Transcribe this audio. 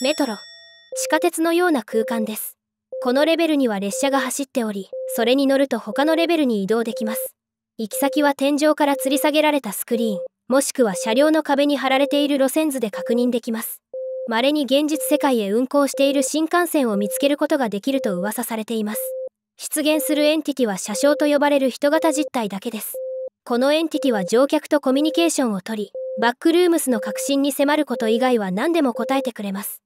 メトロ地下鉄のような空間ですこのレベルには列車が走っておりそれに乗ると他のレベルに移動できます行き先は天井から吊り下げられたスクリーンもしくは車両の壁に貼られている路線図で確認できます稀に現実世界へ運行している新幹線を見つけることができると噂されています出現するエンティティは車掌と呼ばれる人型実体だけですこのエンティティは乗客とコミュニケーションをとりバックルームスの核心に迫ること以外は何でも答えてくれます